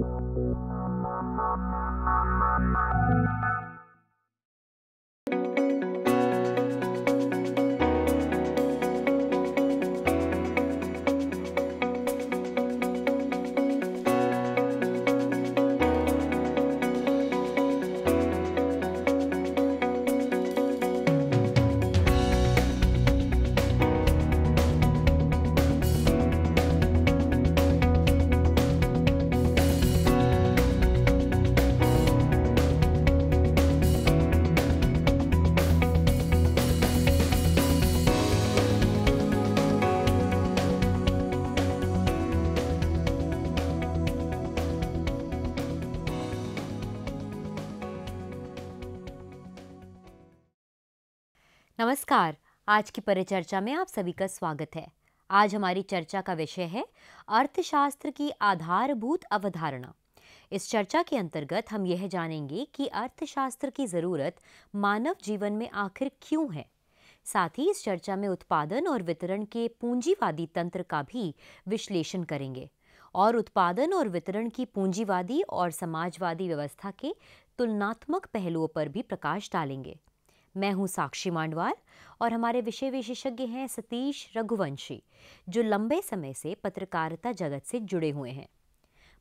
Thank you. नमस्कार आज की परिचर्चा में आप सभी का स्वागत है आज हमारी चर्चा का विषय है अर्थशास्त्र की आधारभूत अवधारणा इस चर्चा के अंतर्गत हम यह जानेंगे कि अर्थशास्त्र की ज़रूरत मानव जीवन में आखिर क्यों है साथ ही इस चर्चा में उत्पादन और वितरण के पूंजीवादी तंत्र का भी विश्लेषण करेंगे और उत्पादन और वितरण की पूंजीवादी और समाजवादी व्यवस्था के तुलनात्मक पहलुओं पर भी प्रकाश डालेंगे मैं हूं साक्षी मांडवाल और हमारे विषय विशेषज्ञ हैं सतीश रघुवंशी जो लंबे समय से पत्रकारिता जगत से जुड़े हुए हैं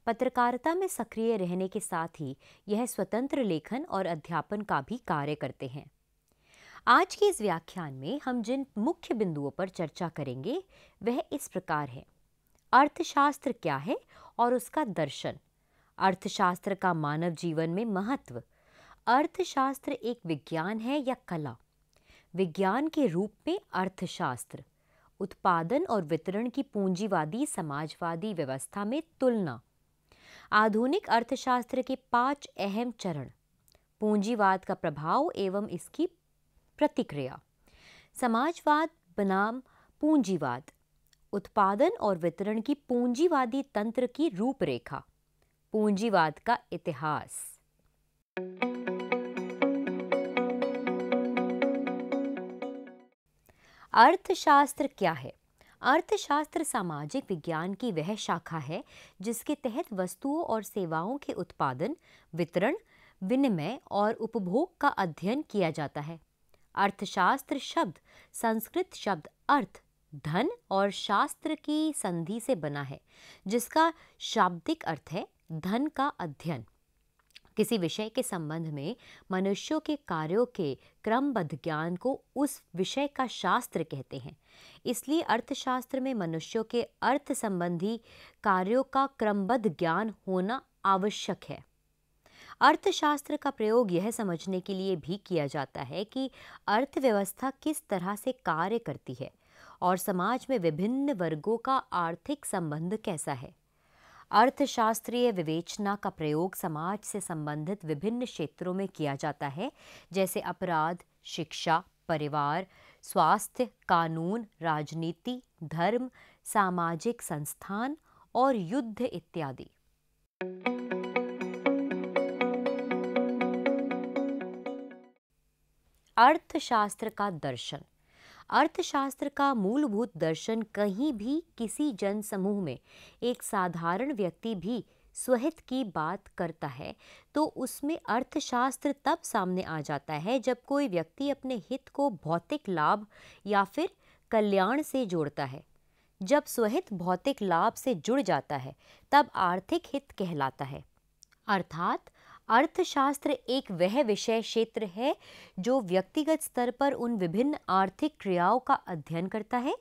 पत्रकारिता में सक्रिय रहने के साथ ही यह स्वतंत्र लेखन और अध्यापन का भी कार्य करते हैं आज के इस व्याख्यान में हम जिन मुख्य बिंदुओं पर चर्चा करेंगे वह इस प्रकार है अर्थशास्त्र क्या है और उसका दर्शन अर्थशास्त्र का मानव जीवन में महत्व अर्थशास्त्र एक विज्ञान है या कला विज्ञान के रूप में अर्थशास्त्र उत्पादन और वितरण की पूंजीवादी समाजवादी व्यवस्था में तुलना आधुनिक अर्थशास्त्र के पांच अहम चरण पूंजीवाद का प्रभाव एवं इसकी प्रतिक्रिया समाजवाद बनाम पूंजीवाद उत्पादन और वितरण की पूंजीवादी तंत्र की रूपरेखा पूंजीवाद का इतिहास अर्थशास्त्र क्या है अर्थशास्त्र सामाजिक विज्ञान की वह शाखा है जिसके तहत वस्तुओं और सेवाओं के उत्पादन वितरण विनिमय और उपभोग का अध्ययन किया जाता है अर्थशास्त्र शब्द संस्कृत शब्द अर्थ धन और शास्त्र की संधि से बना है जिसका शाब्दिक अर्थ है धन का अध्ययन किसी विषय के संबंध में मनुष्यों के कार्यों के क्रमबद्ध ज्ञान को उस विषय का शास्त्र कहते हैं इसलिए अर्थशास्त्र में मनुष्यों के अर्थ संबंधी कार्यों का क्रमबद्ध ज्ञान होना आवश्यक है अर्थशास्त्र का प्रयोग यह समझने के लिए भी किया जाता है कि अर्थव्यवस्था किस तरह से कार्य करती है और समाज में विभिन्न वर्गों का आर्थिक संबंध कैसा है अर्थशास्त्रीय विवेचना का प्रयोग समाज से संबंधित विभिन्न क्षेत्रों में किया जाता है जैसे अपराध शिक्षा परिवार स्वास्थ्य कानून राजनीति धर्म सामाजिक संस्थान और युद्ध इत्यादि अर्थशास्त्र का दर्शन अर्थशास्त्र का मूलभूत दर्शन कहीं भी किसी जन समूह में एक साधारण व्यक्ति भी स्वहित की बात करता है तो उसमें अर्थशास्त्र तब सामने आ जाता है जब कोई व्यक्ति अपने हित को भौतिक लाभ या फिर कल्याण से जोड़ता है जब स्वहित भौतिक लाभ से जुड़ जाता है तब आर्थिक हित कहलाता है अर्थात अर्थशास्त्र एक वह विषय क्षेत्र है जो व्यक्तिगत स्तर पर उन विभिन्न आर्थिक क्रियाओं का अध्ययन करता है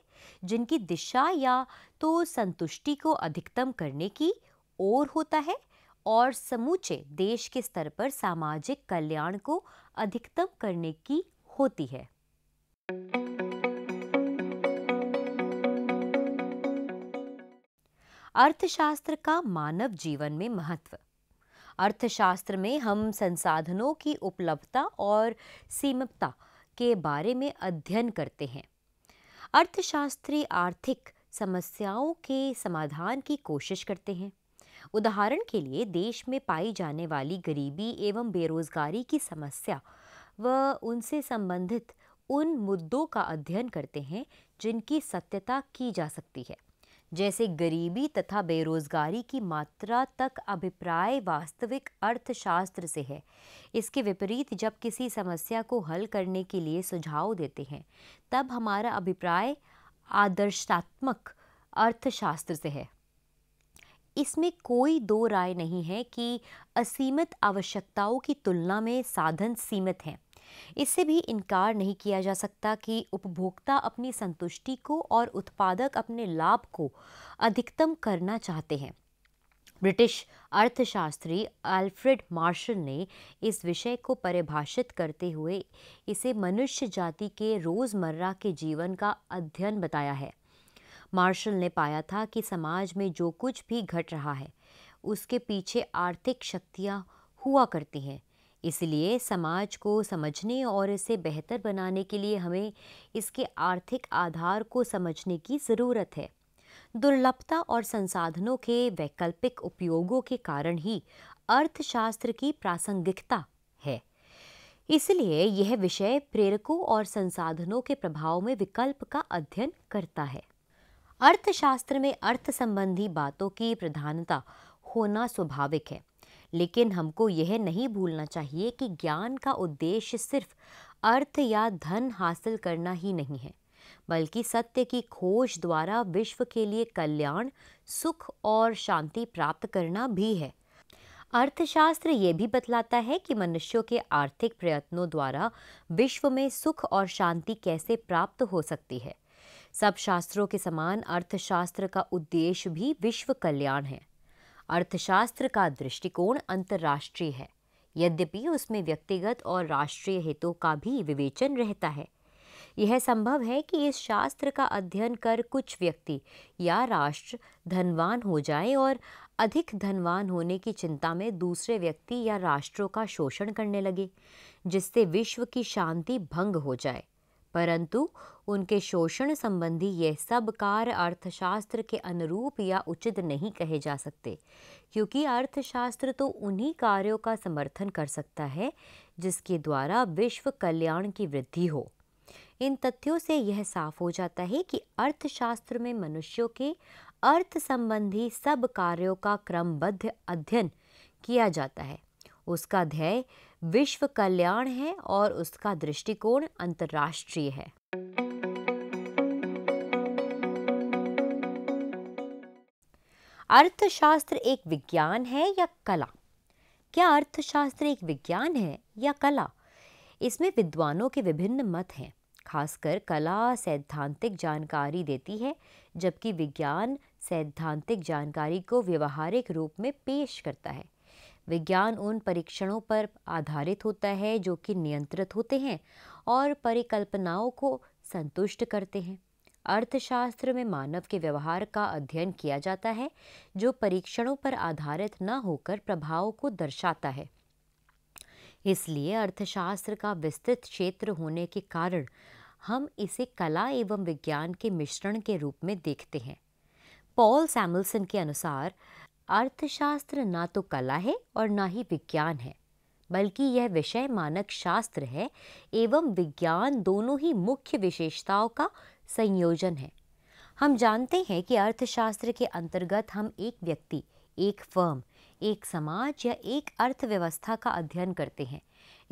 जिनकी दिशा या तो संतुष्टि को अधिकतम करने की ओर होता है और समूचे देश के स्तर पर सामाजिक कल्याण को अधिकतम करने की होती है अर्थशास्त्र का मानव जीवन में महत्व अर्थशास्त्र में हम संसाधनों की उपलब्धता और सीमितता के बारे में अध्ययन करते हैं अर्थशास्त्री आर्थिक समस्याओं के समाधान की कोशिश करते हैं उदाहरण के लिए देश में पाई जाने वाली गरीबी एवं बेरोजगारी की समस्या व उनसे संबंधित उन मुद्दों का अध्ययन करते हैं जिनकी सत्यता की जा सकती है जैसे गरीबी तथा बेरोजगारी की मात्रा तक अभिप्राय वास्तविक अर्थशास्त्र से है इसके विपरीत जब किसी समस्या को हल करने के लिए सुझाव देते हैं तब हमारा अभिप्राय आदर्शात्मक अर्थशास्त्र से है इसमें कोई दो राय नहीं है कि असीमित आवश्यकताओं की तुलना में साधन सीमित हैं इससे भी इनकार नहीं किया जा सकता कि उपभोक्ता अपनी संतुष्टि को और उत्पादक अपने लाभ को अधिकतम करना चाहते हैं ब्रिटिश अर्थशास्त्री अल्फ्रेड मार्शल ने इस विषय को परिभाषित करते हुए इसे मनुष्य जाति के रोज़मर्रा के जीवन का अध्ययन बताया है मार्शल ने पाया था कि समाज में जो कुछ भी घट रहा है उसके पीछे आर्थिक शक्तियाँ हुआ करती हैं इसलिए समाज को समझने और इसे बेहतर बनाने के लिए हमें इसके आर्थिक आधार को समझने की ज़रूरत है दुर्लभता और संसाधनों के वैकल्पिक उपयोगों के कारण ही अर्थशास्त्र की प्रासंगिकता है इसलिए यह विषय प्रेरकों और संसाधनों के प्रभाव में विकल्प का अध्ययन करता है अर्थशास्त्र में अर्थ संबंधी बातों की प्रधानता होना स्वाभाविक है लेकिन हमको यह नहीं भूलना चाहिए कि ज्ञान का उद्देश्य सिर्फ अर्थ या धन हासिल करना ही नहीं है बल्कि सत्य की खोज द्वारा विश्व के लिए कल्याण सुख और शांति प्राप्त करना भी है अर्थशास्त्र ये भी बतलाता है कि मनुष्यों के आर्थिक प्रयत्नों द्वारा विश्व में सुख और शांति कैसे प्राप्त हो सकती है सब शास्त्रों के समान अर्थशास्त्र का उद्देश्य भी विश्व कल्याण है अर्थशास्त्र का दृष्टिकोण अंतर्राष्ट्रीय है यद्यपि उसमें व्यक्तिगत और राष्ट्रीय हितों का भी विवेचन रहता है यह संभव है कि इस शास्त्र का अध्ययन कर कुछ व्यक्ति या राष्ट्र धनवान हो जाए और अधिक धनवान होने की चिंता में दूसरे व्यक्ति या राष्ट्रों का शोषण करने लगे जिससे विश्व की शांति भंग हो जाए परंतु उनके शोषण संबंधी यह सब कार्य अर्थशास्त्र के अनुरूप या उचित नहीं कहे जा सकते क्योंकि अर्थशास्त्र तो उन्हीं कार्यों का समर्थन कर सकता है जिसके द्वारा विश्व कल्याण की वृद्धि हो इन तथ्यों से यह साफ हो जाता है कि अर्थशास्त्र में मनुष्यों के अर्थ संबंधी सब कार्यों का क्रमबद्ध अध्ययन किया जाता है उसका ध्येय विश्व कल्याण है और उसका दृष्टिकोण अंतर्राष्ट्रीय है अर्थशास्त्र एक विज्ञान है या कला क्या अर्थशास्त्र एक विज्ञान है या कला इसमें विद्वानों के विभिन्न मत हैं खासकर कला सैद्धांतिक जानकारी देती है जबकि विज्ञान सैद्धांतिक जानकारी को व्यवहारिक रूप में पेश करता है विज्ञान उन परीक्षणों पर आधारित होता है जो कि नियंत्रित होते हैं और परिकल्पनाओं को संतुष्ट करते हैं अर्थशास्त्र में मानव के व्यवहार का अध्ययन किया जाता है जो परीक्षणों पर आधारित न होकर प्रभावों को दर्शाता है इसलिए अर्थशास्त्र का विस्तृत क्षेत्र होने के कारण हम इसे कला एवं विज्ञान के मिश्रण के रूप में देखते हैं पॉल सैमल्सन के अनुसार अर्थशास्त्र ना तो कला है और ना ही विज्ञान है बल्कि यह विषय मानक शास्त्र है एवं विज्ञान दोनों ही मुख्य विशेषताओं का संयोजन है हम जानते हैं कि अर्थशास्त्र के अंतर्गत हम एक व्यक्ति एक फर्म एक समाज या एक अर्थव्यवस्था का अध्ययन करते हैं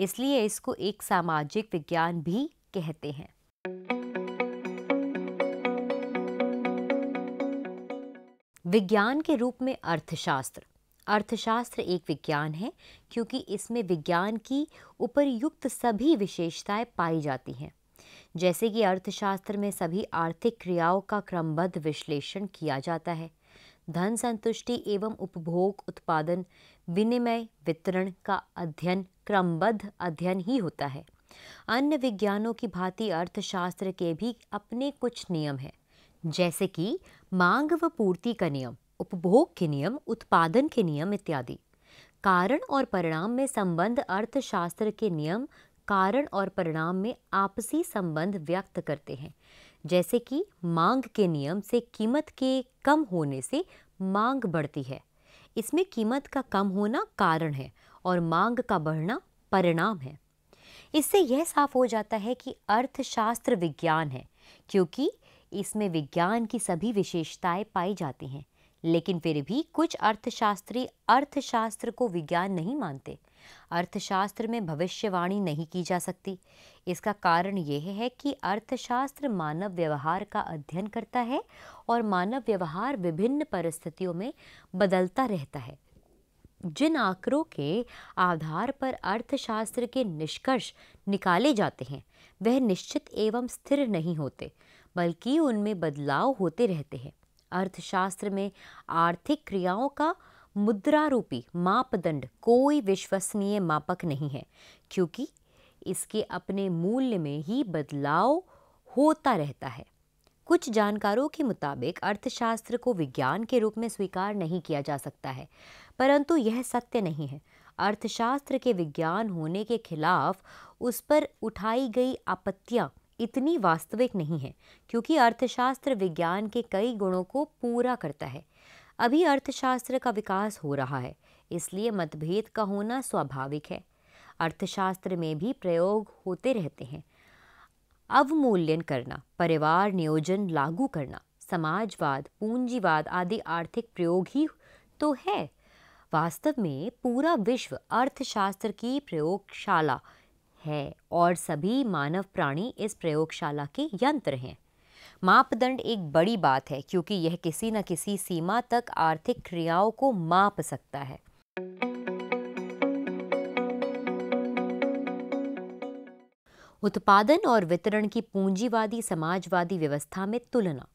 इसलिए इसको एक सामाजिक विज्ञान भी कहते हैं विज्ञान के रूप में अर्थशास्त्र अर्थशास्त्र एक विज्ञान है क्योंकि इसमें विज्ञान की उपरयुक्त सभी विशेषताएं पाई जाती हैं जैसे कि अर्थशास्त्र में सभी आर्थिक क्रियाओं का क्रमबद्ध विश्लेषण किया जाता है धन संतुष्टि एवं उपभोग उत्पादन विनिमय वितरण का अध्ययन क्रमबद्ध अध्ययन ही होता है अन्य विज्ञानों की भांति अर्थशास्त्र के भी अपने कुछ नियम हैं जैसे कि मांग व पूर्ति का नियम उपभोग के नियम उत्पादन के नियम इत्यादि कारण और परिणाम में संबंध अर्थशास्त्र के नियम कारण और परिणाम में आपसी संबंध व्यक्त करते हैं जैसे कि मांग के नियम से कीमत के कम होने से मांग बढ़ती है इसमें कीमत का कम होना कारण है और मांग का बढ़ना परिणाम है इससे यह साफ हो जाता है कि अर्थशास्त्र विज्ञान है क्योंकि इसमें विज्ञान की सभी विशेषताएं पाई जाती हैं लेकिन फिर भी कुछ अर्थशास्त्री अर्थशास्त्र को विज्ञान नहीं मानते अर्थशास्त्र में भविष्यवाणी नहीं की जा सकती इसका कारण यह है कि अर्थशास्त्र मानव व्यवहार का अध्ययन करता है और मानव व्यवहार विभिन्न परिस्थितियों में बदलता रहता है जिन आंकड़ों के आधार पर अर्थशास्त्र के निष्कर्ष निकाले जाते हैं वह निश्चित एवं स्थिर नहीं होते बल्कि उनमें बदलाव होते रहते हैं अर्थशास्त्र में आर्थिक क्रियाओं का मुद्रारूपी मापदंड कोई विश्वसनीय मापक नहीं है क्योंकि इसके अपने मूल्य में ही बदलाव होता रहता है कुछ जानकारों के मुताबिक अर्थशास्त्र को विज्ञान के रूप में स्वीकार नहीं किया जा सकता है परंतु यह सत्य नहीं है अर्थशास्त्र के विज्ञान होने के खिलाफ उस पर उठाई गई आपत्तियाँ इतनी वास्तविक नहीं है क्योंकि अर्थशास्त्र विज्ञान के कई गुणों को पूरा करता है अभी अर्थशास्त्र का विकास हो रहा है इसलिए मतभेद का होना स्वाभाविक है अर्थशास्त्र में भी प्रयोग होते रहते हैं अवमूल्यन करना परिवार नियोजन लागू करना समाजवाद पूंजीवाद आदि आर्थिक प्रयोग ही तो है वास्तव में पूरा विश्व अर्थशास्त्र की प्रयोगशाला है और सभी मानव प्राणी इस प्रयोगशाला के यंत्र हैं मापदंड एक बड़ी बात है क्योंकि यह किसी न किसी सीमा तक आर्थिक क्रियाओं को माप सकता है उत्पादन और वितरण की पूंजीवादी समाजवादी व्यवस्था में तुलना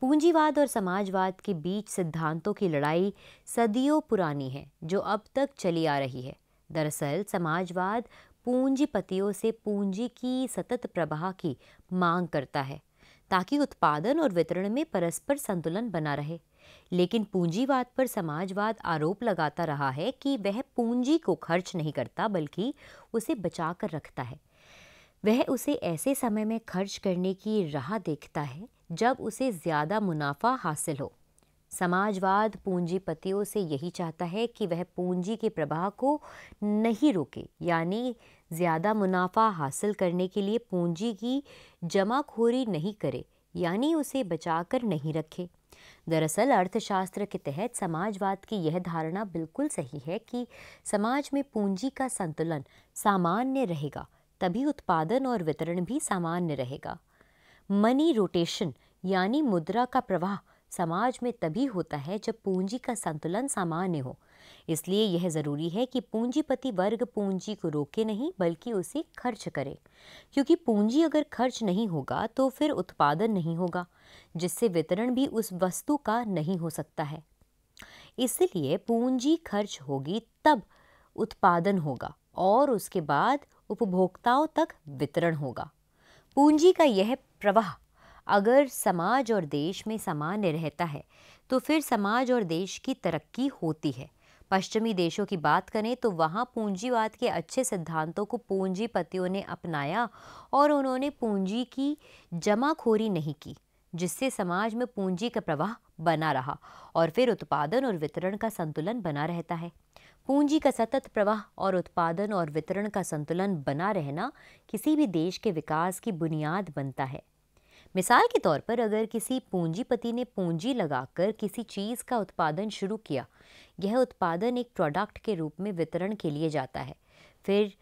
पूंजीवाद और समाजवाद के बीच सिद्धांतों की लड़ाई सदियों पुरानी है जो अब तक चली आ रही है दरअसल समाजवाद पूंजीपतियों से पूंजी की सतत प्रवाह की मांग करता है ताकि उत्पादन और वितरण में परस्पर संतुलन बना रहे लेकिन पूंजीवाद पर समाजवाद आरोप लगाता रहा है कि वह पूंजी को खर्च नहीं करता बल्कि उसे बचा कर रखता है वह उसे ऐसे समय में खर्च करने की राह देखता है जब उसे ज़्यादा मुनाफा हासिल हो समाजवाद पूंजीपतियों से यही चाहता है कि वह पूंजी के प्रवाह को नहीं रोके यानी ज़्यादा मुनाफा हासिल करने के लिए पूंजी की जमाखोरी नहीं करे यानी उसे बचाकर नहीं रखे दरअसल अर्थशास्त्र के तहत समाजवाद की यह धारणा बिल्कुल सही है कि समाज में पूंजी का संतुलन सामान्य रहेगा तभी उत्पादन और वितरण भी सामान्य रहेगा मनी रोटेशन यानी मुद्रा का प्रवाह समाज में तभी होता है जब पूंजी का संतुलन सामान्य हो इसलिए यह ज़रूरी है कि पूंजीपति वर्ग पूंजी को रोके नहीं बल्कि उसे खर्च करे क्योंकि पूंजी अगर खर्च नहीं होगा तो फिर उत्पादन नहीं होगा जिससे वितरण भी उस वस्तु का नहीं हो सकता है इसलिए पूंजी खर्च होगी तब उत्पादन होगा और उसके बाद उपभोक्ताओं तक वितरण होगा पूंजी का यह प्रवाह अगर समाज और देश में सामान्य रहता है तो फिर समाज और देश की तरक्की होती है पश्चिमी देशों की बात करें तो वहाँ पूंजीवाद के अच्छे सिद्धांतों को पूंजीपतियों ने अपनाया और उन्होंने पूंजी की जमाखोरी नहीं की जिससे समाज में पूंजी का प्रवाह बना रहा और फिर उत्पादन और वितरण का संतुलन बना रहता है पूंजी का सतत प्रवाह और उत्पादन और वितरण का संतुलन बना रहना किसी भी देश के विकास की बुनियाद बनता है मिसाल के तौर पर अगर किसी पूंजीपति ने पूंजी लगाकर किसी चीज़ का उत्पादन शुरू किया यह उत्पादन एक प्रोडक्ट के रूप में वितरण के लिए जाता है फिर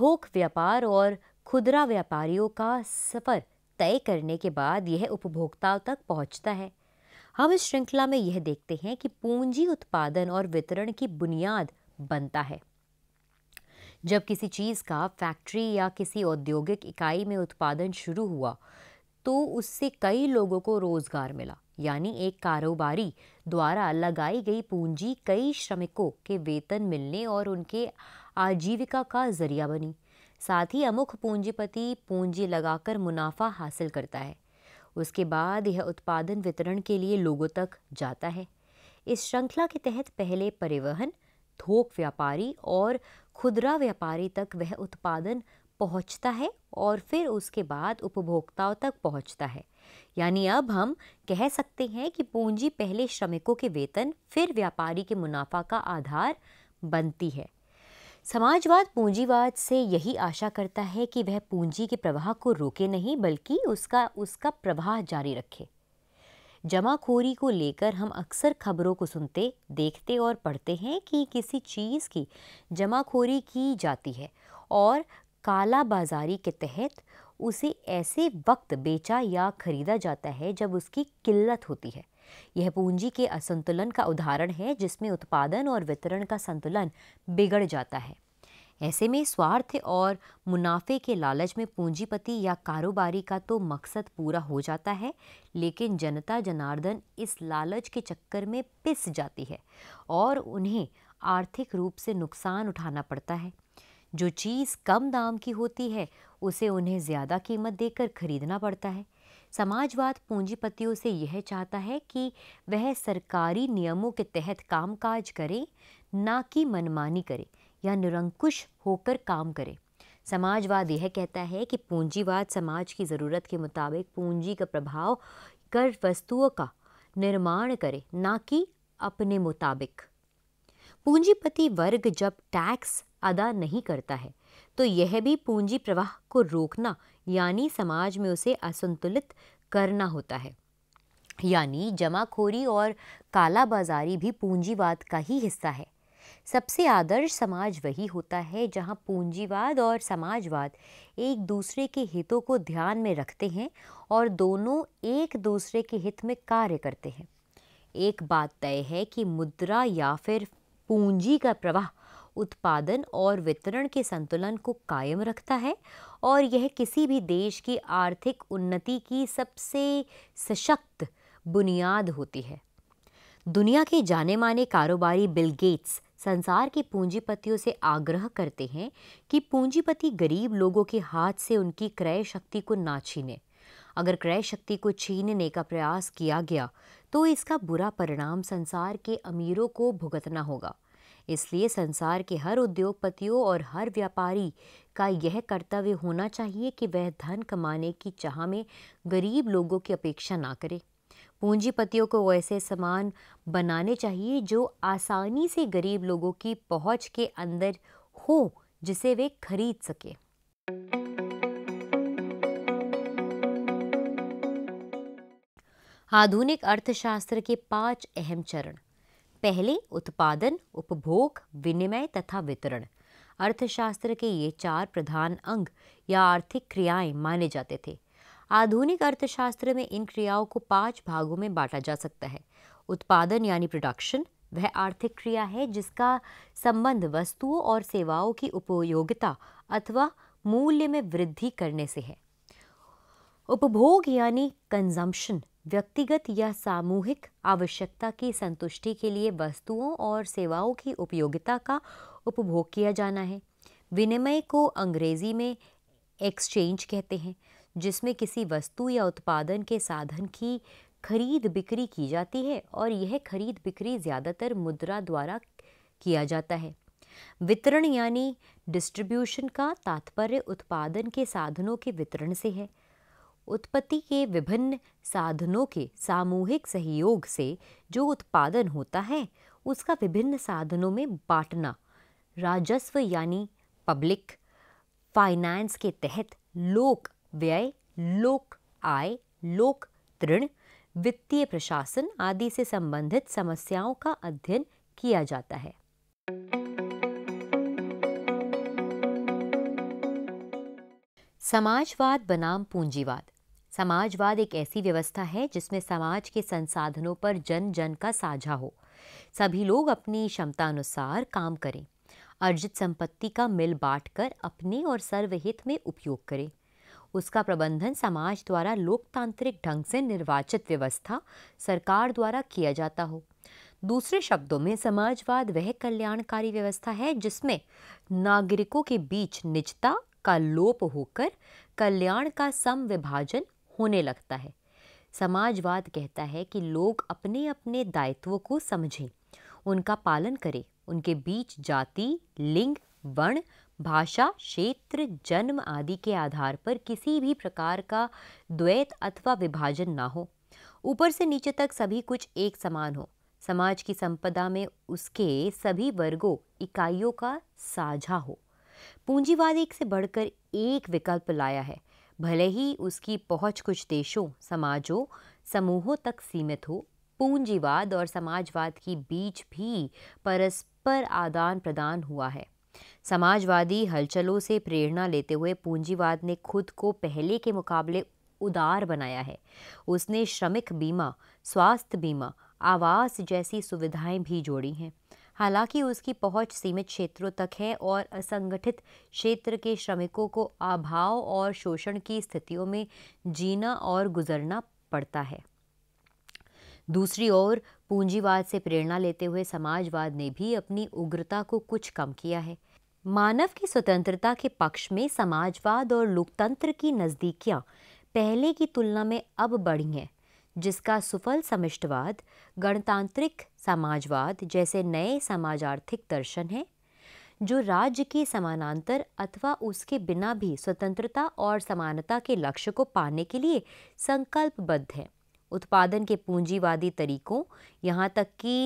थोक व्यापार और खुदरा व्यापारियों का सफ़र तय करने के बाद यह उपभोक्ताओं तक पहुंचता है हम इस श्रृंखला में यह देखते हैं कि पूंजी उत्पादन और वितरण की बुनियाद बनता है जब किसी चीज़ का फैक्ट्री या किसी औद्योगिक इकाई में उत्पादन शुरू हुआ तो उससे कई लोगों को रोज़गार मिला यानी एक कारोबारी द्वारा लगाई गई पूंजी कई श्रमिकों के वेतन मिलने और उनके आजीविका का जरिया बनी साथ ही अमुख पूंजीपति पूंजी लगाकर मुनाफा हासिल करता है उसके बाद यह उत्पादन वितरण के लिए लोगों तक जाता है इस श्रृंखला के तहत पहले परिवहन थोक व्यापारी और खुदरा व्यापारी तक वह उत्पादन पहुंचता है और फिर उसके बाद उपभोक्ताओं तक पहुंचता है यानी अब हम कह सकते हैं कि पूंजी पहले श्रमिकों के वेतन फिर व्यापारी के मुनाफा का आधार बनती है समाजवाद पूंजीवाद से यही आशा करता है कि वह पूंजी के प्रवाह को रोके नहीं बल्कि उसका उसका प्रवाह जारी रखे जमाखोरी को लेकर हम अक्सर खबरों को सुनते देखते और पढ़ते हैं कि किसी चीज़ की जमाखोरी की जाती है और काला बाजारी के तहत उसे ऐसे वक्त बेचा या खरीदा जाता है जब उसकी किल्लत होती है यह पूंजी के असंतुलन का उदाहरण है जिसमें उत्पादन और वितरण का संतुलन बिगड़ जाता है ऐसे में स्वार्थ और मुनाफे के लालच में पूंजीपति या कारोबारी का तो मकसद पूरा हो जाता है लेकिन जनता जनार्दन इस लालच के चक्कर में पिस जाती है और उन्हें आर्थिक रूप से नुकसान उठाना पड़ता है जो चीज़ कम दाम की होती है उसे उन्हें ज़्यादा कीमत देकर खरीदना पड़ता है समाजवाद पूंजीपतियों से यह चाहता है कि वह सरकारी नियमों के तहत कामकाज करें ना कि मनमानी करें या निरंकुश होकर काम करें समाजवाद यह कहता है कि पूंजीवाद समाज की ज़रूरत के मुताबिक पूंजी का प्रभाव कर वस्तुओं का निर्माण करे ना कि अपने मुताबिक पूंजीपति वर्ग जब टैक्स अदा नहीं करता है तो यह भी पूंजी प्रवाह को रोकना यानी समाज में उसे असंतुलित करना होता है यानी जमाखोरी और कालाबाजारी भी पूंजीवाद का ही हिस्सा है सबसे आदर्श समाज वही होता है जहां पूंजीवाद और समाजवाद एक दूसरे के हितों को ध्यान में रखते हैं और दोनों एक दूसरे के हित में कार्य करते हैं एक बात तय है कि मुद्रा या फिर पूंजी का प्रवाह उत्पादन और वितरण के संतुलन को कायम रखता है और यह किसी भी देश की आर्थिक उन्नति की सबसे सशक्त बुनियाद होती है दुनिया के जाने माने कारोबारी बिल गेट्स संसार के पूंजीपतियों से आग्रह करते हैं कि पूंजीपति गरीब लोगों के हाथ से उनकी क्रय शक्ति को ना छीने अगर क्रय शक्ति को छीनने का प्रयास किया गया तो इसका बुरा परिणाम संसार के अमीरों को भुगतना होगा इसलिए संसार के हर उद्योगपतियों और हर व्यापारी का यह कर्तव्य होना चाहिए कि वह धन कमाने की चाह में गरीब लोगों की अपेक्षा ना करे पूंजीपतियों को वैसे सामान बनाने चाहिए जो आसानी से गरीब लोगों की पहुंच के अंदर हो जिसे वे खरीद सके आधुनिक अर्थशास्त्र के पांच अहम चरण पहले उत्पादन उपभोग विनिमय तथा वितरण अर्थशास्त्र के ये चार प्रधान अंग या आर्थिक क्रियाएं माने जाते थे आधुनिक अर्थशास्त्र में इन क्रियाओं को पांच भागों में बांटा जा सकता है उत्पादन यानी प्रोडक्शन वह आर्थिक क्रिया है जिसका संबंध वस्तुओं और सेवाओं की उपयोगिता अथवा मूल्य में वृद्धि करने से है उपभोग यानी कंजम्पशन व्यक्तिगत या सामूहिक आवश्यकता की संतुष्टि के लिए वस्तुओं और सेवाओं की उपयोगिता का उपभोग किया जाना है विनिमय को अंग्रेजी में एक्सचेंज कहते हैं जिसमें किसी वस्तु या उत्पादन के साधन की खरीद बिक्री की जाती है और यह खरीद बिक्री ज़्यादातर मुद्रा द्वारा किया जाता है वितरण यानी डिस्ट्रीब्यूशन का तात्पर्य उत्पादन के साधनों के वितरण से है उत्पत्ति के विभिन्न साधनों के सामूहिक सहयोग से जो उत्पादन होता है उसका विभिन्न साधनों में बांटना राजस्व यानी पब्लिक फाइनेंस के तहत लोक व्यय लोक आय लोक तृण वित्तीय प्रशासन आदि से संबंधित समस्याओं का अध्ययन किया जाता है समाजवाद बनाम पूंजीवाद समाजवाद एक ऐसी व्यवस्था है जिसमें समाज के संसाधनों पर जन जन का साझा हो सभी लोग अपनी क्षमता अनुसार काम करें अर्जित संपत्ति का मिल बांट कर अपने और सर्वहित में उपयोग करें उसका प्रबंधन समाज द्वारा लोकतांत्रिक ढंग से निर्वाचित व्यवस्था सरकार द्वारा किया जाता हो दूसरे शब्दों में समाजवाद वह कल्याणकारी व्यवस्था है जिसमें नागरिकों के बीच निजता का लोप होकर कल्याण का सम विभाजन होने लगता है समाजवाद कहता है कि लोग अपने अपने दायित्वों को समझें उनका पालन करें उनके बीच जाति लिंग वर्ण भाषा क्षेत्र जन्म आदि के आधार पर किसी भी प्रकार का द्वैत अथवा विभाजन ना हो ऊपर से नीचे तक सभी कुछ एक समान हो समाज की संपदा में उसके सभी वर्गों इकाइयों का साझा हो पूंजीवाद एक से बढ़कर एक विकल्प लाया है भले ही उसकी पहुंच कुछ देशों समाजों समूहों तक सीमित हो पूंजीवाद और समाजवाद की बीच भी परस्पर आदान प्रदान हुआ है समाजवादी हलचलों से प्रेरणा लेते हुए पूंजीवाद ने खुद को पहले के मुकाबले उदार बनाया है उसने श्रमिक बीमा स्वास्थ्य बीमा आवास जैसी सुविधाएं भी जोड़ी हैं हालांकि उसकी पहुंच सीमित क्षेत्रों तक है और असंगठित क्षेत्र के श्रमिकों को अभाव और शोषण की स्थितियों में जीना और गुजरना पड़ता है दूसरी ओर पूंजीवाद से प्रेरणा लेते हुए समाजवाद ने भी अपनी उग्रता को कुछ कम किया है मानव की स्वतंत्रता के पक्ष में समाजवाद और लोकतंत्र की नज़दीकियाँ पहले की तुलना में अब बढ़ी हैं जिसका सुफल समिष्टवाद गणतांत्रिक समाजवाद जैसे नए समाज आर्थिक दर्शन हैं जो राज्य के समानांतर अथवा उसके बिना भी स्वतंत्रता और समानता के लक्ष्य को पाने के लिए संकल्पबद्ध है उत्पादन के पूंजीवादी तरीकों यहाँ तक कि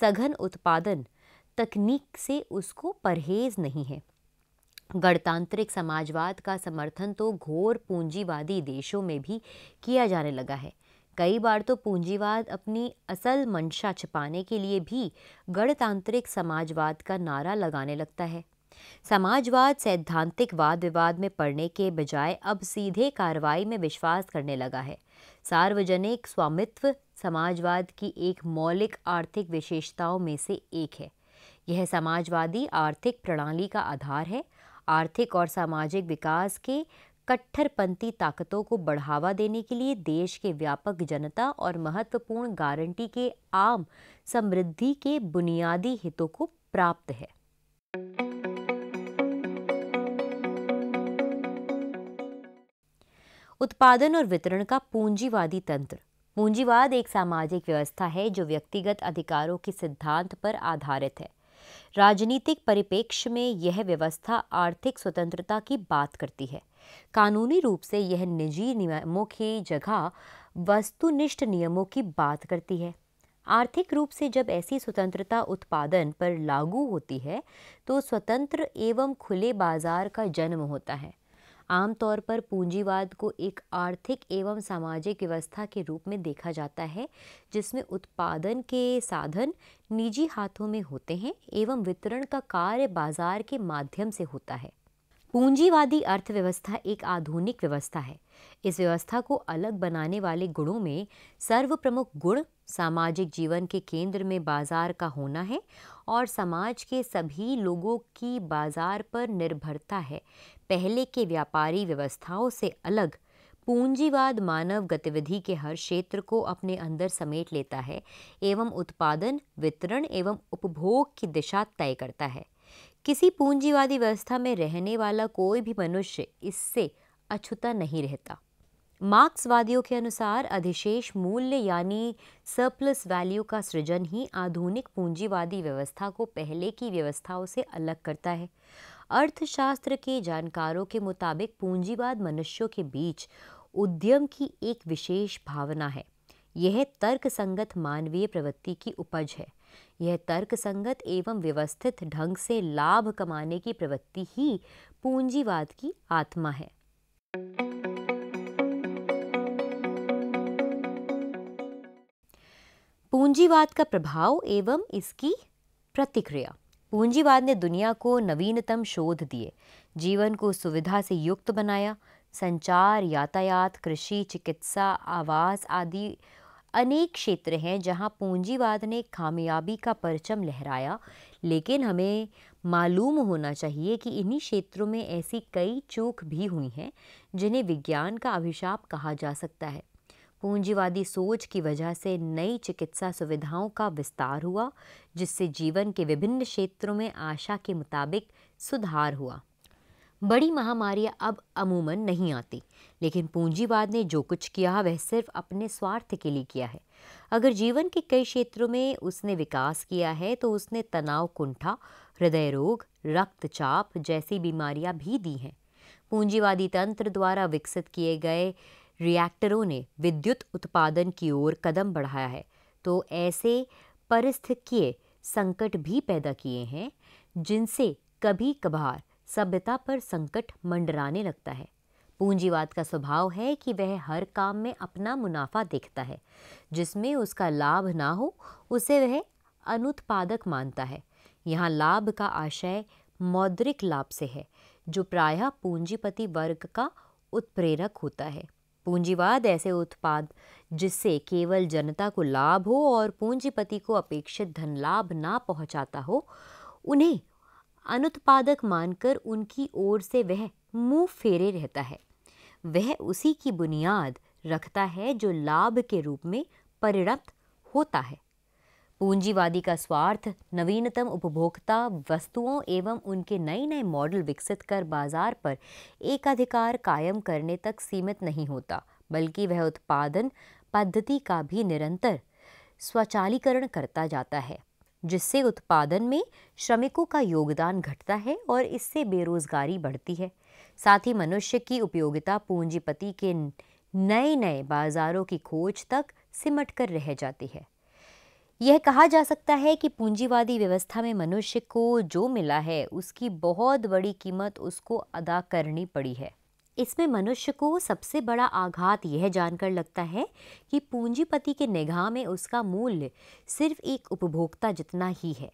सघन उत्पादन तकनीक से उसको परहेज नहीं है गणतांत्रिक समाजवाद का समर्थन तो घोर पूंजीवादी देशों में भी किया जाने लगा है कई बार तो पूंजीवाद अपनी असल मंशा छिपाने के लिए भी गणतांत्रिक समाजवाद का नारा लगाने लगता है समाजवाद सैद्धांतिक वाद विवाद में पड़ने के बजाय अब सीधे कार्रवाई में विश्वास करने लगा है सार्वजनिक स्वामित्व समाजवाद की एक मौलिक आर्थिक विशेषताओं में से एक है यह समाजवादी आर्थिक प्रणाली का आधार है आर्थिक और सामाजिक विकास के कट्टरपंथी ताकतों को बढ़ावा देने के लिए देश के व्यापक जनता और महत्वपूर्ण गारंटी के आम समृद्धि के बुनियादी हितों को प्राप्त है उत्पादन और वितरण का पूंजीवादी तंत्र पूंजीवाद एक सामाजिक व्यवस्था है जो व्यक्तिगत अधिकारों के सिद्धांत पर आधारित है राजनीतिक परिप्रेक्ष्य में यह व्यवस्था आर्थिक स्वतंत्रता की बात करती है कानूनी रूप से यह निजी नियमों की जगह वस्तुनिष्ठ नियमों की बात करती है आर्थिक रूप से जब ऐसी स्वतंत्रता उत्पादन पर लागू होती है तो स्वतंत्र एवं खुले बाजार का जन्म होता है आमतौर पर पूंजीवाद को एक आर्थिक एवं सामाजिक व्यवस्था के रूप में देखा जाता है जिसमें उत्पादन के साधन निजी हाथों में होते हैं एवं वितरण का कार्य बाजार के माध्यम से होता है पूंजीवादी अर्थव्यवस्था एक आधुनिक व्यवस्था है इस व्यवस्था को अलग बनाने वाले गुणों में सर्वप्रमुख गुण सामाजिक जीवन के केंद्र में बाजार का होना है और समाज के सभी लोगों की बाजार पर निर्भरता है पहले के व्यापारी व्यवस्थाओं से अलग पूंजीवाद मानव गतिविधि के हर क्षेत्र को अपने अंदर समेट लेता है एवं उत्पादन वितरण एवं उपभोग की दिशा तय करता है किसी पूंजीवादी व्यवस्था में रहने वाला कोई भी मनुष्य इससे अछूता नहीं रहता मार्क्सवादियों के अनुसार अधिशेष मूल्य यानी सरप्लस वैल्यू का सृजन ही आधुनिक पूंजीवादी व्यवस्था को पहले की व्यवस्थाओं से अलग करता है अर्थशास्त्र के जानकारों के मुताबिक पूंजीवाद मनुष्यों के बीच उद्यम की एक विशेष भावना है यह तर्कसंगत मानवीय प्रवृत्ति की उपज है यह तर्कसंगत एवं व्यवस्थित ढंग से लाभ कमाने की प्रवृत्ति ही पूंजीवाद की आत्मा है पूंजीवाद का प्रभाव एवं इसकी प्रतिक्रिया पूंजीवाद ने दुनिया को नवीनतम शोध दिए जीवन को सुविधा से युक्त बनाया संचार यातायात कृषि चिकित्सा आवास आदि अनेक क्षेत्र हैं जहां पूंजीवाद ने कामयाबी का परचम लहराया लेकिन हमें मालूम होना चाहिए कि इन्हीं क्षेत्रों में ऐसी कई चूक भी हुई हैं जिन्हें विज्ञान का अभिशाप कहा जा सकता है पूंजीवादी सोच की वजह से नई चिकित्सा सुविधाओं का विस्तार हुआ जिससे जीवन के विभिन्न क्षेत्रों में आशा के मुताबिक सुधार हुआ बड़ी महामारियां अब अमूमन नहीं आती लेकिन पूंजीवाद ने जो कुछ किया वह सिर्फ अपने स्वार्थ के लिए किया है अगर जीवन के कई क्षेत्रों में उसने विकास किया है तो उसने तनाव कुंठा हृदय रोग रक्तचाप जैसी बीमारियां भी दी हैं पूंजीवादी तंत्र द्वारा विकसित किए गए रिएक्टरों ने विद्युत उत्पादन की ओर कदम बढ़ाया है तो ऐसे परिस्थितीय संकट भी पैदा किए हैं जिनसे कभी कभार सभ्यता पर संकट मंडराने लगता है पूंजीवाद का स्वभाव है कि वह हर काम में अपना मुनाफा देखता है जिसमें उसका लाभ ना हो उसे वह अनुत्पादक मानता है यहाँ लाभ का आशय मौद्रिक लाभ से है जो प्रायः पूंजीपति वर्ग का उत्प्रेरक होता है पूंजीवाद ऐसे उत्पाद जिससे केवल जनता को लाभ हो और पूंजीपति को अपेक्षित धन लाभ ना पहुंचाता हो उन्हें अनुत्पादक मानकर उनकी ओर से वह मुंह फेरे रहता है वह उसी की बुनियाद रखता है जो लाभ के रूप में परिणत होता है पूंजीवादी का स्वार्थ नवीनतम उपभोक्ता वस्तुओं एवं उनके नए नए मॉडल विकसित कर बाजार पर एकाधिकार कायम करने तक सीमित नहीं होता बल्कि वह उत्पादन पद्धति का भी निरंतर स्वचालीकरण करता जाता है जिससे उत्पादन में श्रमिकों का योगदान घटता है और इससे बेरोजगारी बढ़ती है साथ ही मनुष्य की उपयोगिता पूंजीपति के नए नए बाजारों की खोज तक सिमट कर रह जाती है यह कहा जा सकता है कि पूंजीवादी व्यवस्था में मनुष्य को जो मिला है उसकी बहुत बड़ी कीमत उसको अदा करनी पड़ी है इसमें मनुष्य को सबसे बड़ा आघात यह जानकर लगता है कि पूंजीपति के निगाह में उसका मूल्य सिर्फ एक उपभोक्ता जितना ही है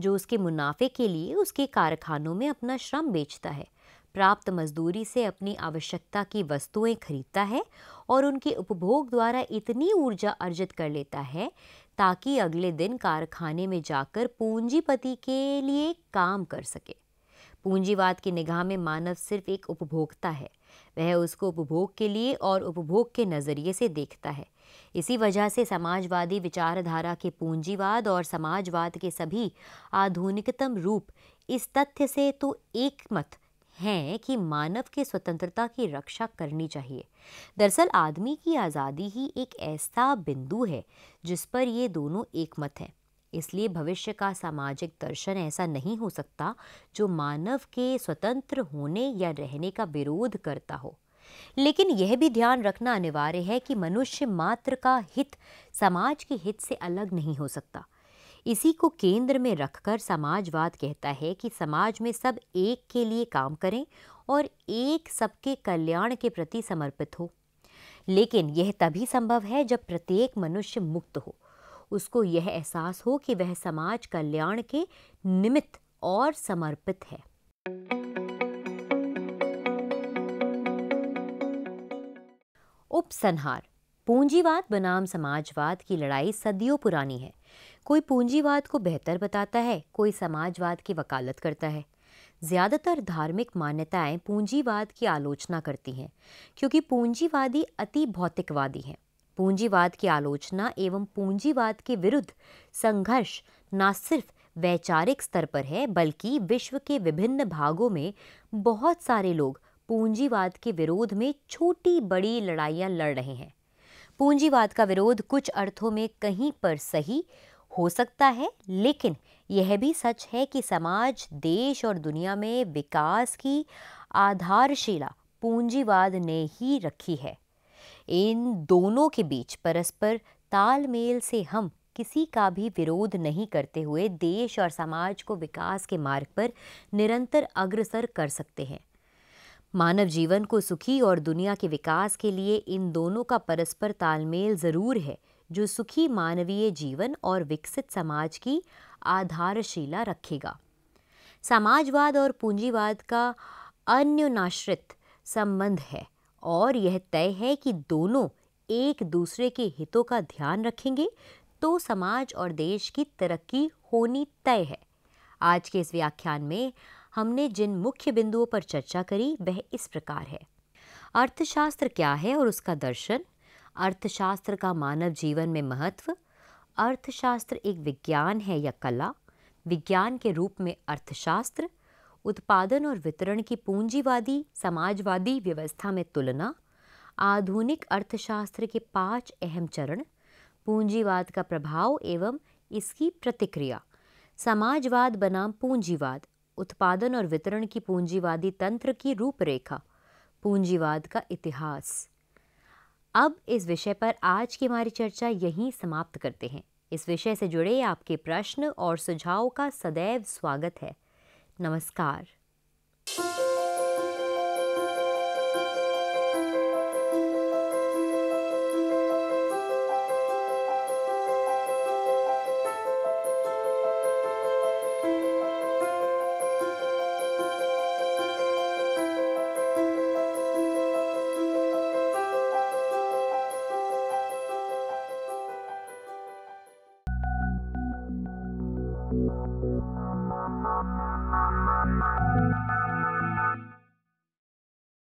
जो उसके मुनाफे के लिए उसके कारखानों में अपना श्रम बेचता है प्राप्त मजदूरी से अपनी आवश्यकता की वस्तुएं खरीदता है और उनके उपभोग द्वारा इतनी ऊर्जा अर्जित कर लेता है ताकि अगले दिन कारखाने में जाकर पूंजीपति के लिए काम कर सके पूंजीवाद की निगाह में मानव सिर्फ एक उपभोक्ता है वह उसको उपभोग के लिए और उपभोग के नज़रिए से देखता है इसी वजह से समाजवादी विचारधारा के पूंजीवाद और समाजवाद के सभी आधुनिकतम रूप इस तथ्य से तो एकमत हैं कि मानव के स्वतंत्रता की रक्षा करनी चाहिए दरअसल आदमी की आज़ादी ही एक ऐसा बिंदु है जिस पर ये दोनों एकमत हैं इसलिए भविष्य का सामाजिक दर्शन ऐसा नहीं हो सकता जो मानव के स्वतंत्र होने या रहने का विरोध करता हो लेकिन यह भी ध्यान रखना अनिवार्य है कि मनुष्य मात्र का हित समाज के हित से अलग नहीं हो सकता इसी को केंद्र में रखकर समाजवाद कहता है कि समाज में सब एक के लिए काम करें और एक सबके कल्याण के प्रति समर्पित हो लेकिन यह तभी संभव है जब प्रत्येक मनुष्य मुक्त हो उसको यह एहसास हो कि वह समाज कल्याण के निमित्त और समर्पित है उपसंहार पूंजीवाद बनाम समाजवाद की लड़ाई सदियों पुरानी है कोई पूंजीवाद को बेहतर बताता है कोई समाजवाद की वकालत करता है ज़्यादातर धार्मिक मान्यताएं पूंजीवाद की आलोचना करती हैं क्योंकि पूंजीवादी अति भौतिकवादी हैं पूंजीवाद की आलोचना एवं पूंजीवाद के विरुद्ध संघर्ष न सिर्फ वैचारिक स्तर पर है बल्कि विश्व के विभिन्न भागों में बहुत सारे लोग पूंजीवाद के विरोध में छोटी बड़ी लड़ाइयाँ लड़ रहे हैं पूंजीवाद का विरोध कुछ अर्थों में कहीं पर सही हो सकता है लेकिन यह भी सच है कि समाज देश और दुनिया में विकास की आधारशिला पूंजीवाद ने ही रखी है इन दोनों के बीच परस्पर तालमेल से हम किसी का भी विरोध नहीं करते हुए देश और समाज को विकास के मार्ग पर निरंतर अग्रसर कर सकते हैं मानव जीवन को सुखी और दुनिया के विकास के लिए इन दोनों का परस्पर तालमेल ज़रूर है जो सुखी मानवीय जीवन और विकसित समाज की आधारशिला रखेगा समाजवाद और पूंजीवाद का अन्योनाश्रित संबंध है और यह तय है कि दोनों एक दूसरे के हितों का ध्यान रखेंगे तो समाज और देश की तरक्की होनी तय है आज के इस व्याख्यान में हमने जिन मुख्य बिंदुओं पर चर्चा करी वह इस प्रकार है अर्थशास्त्र क्या है और उसका दर्शन अर्थशास्त्र का मानव जीवन में महत्व अर्थशास्त्र एक विज्ञान है या कला विज्ञान के रूप में अर्थशास्त्र उत्पादन और वितरण की पूंजीवादी समाजवादी व्यवस्था में तुलना आधुनिक अर्थशास्त्र के पांच अहम चरण पूंजीवाद का प्रभाव एवं इसकी प्रतिक्रिया समाजवाद बनाम पूंजीवाद उत्पादन और वितरण की पूंजीवादी तंत्र की रूपरेखा पूंजीवाद का इतिहास अब इस विषय पर आज की हमारी चर्चा यहीं समाप्त करते हैं इस विषय से जुड़े आपके प्रश्न और सुझाव का सदैव स्वागत है नमस्कार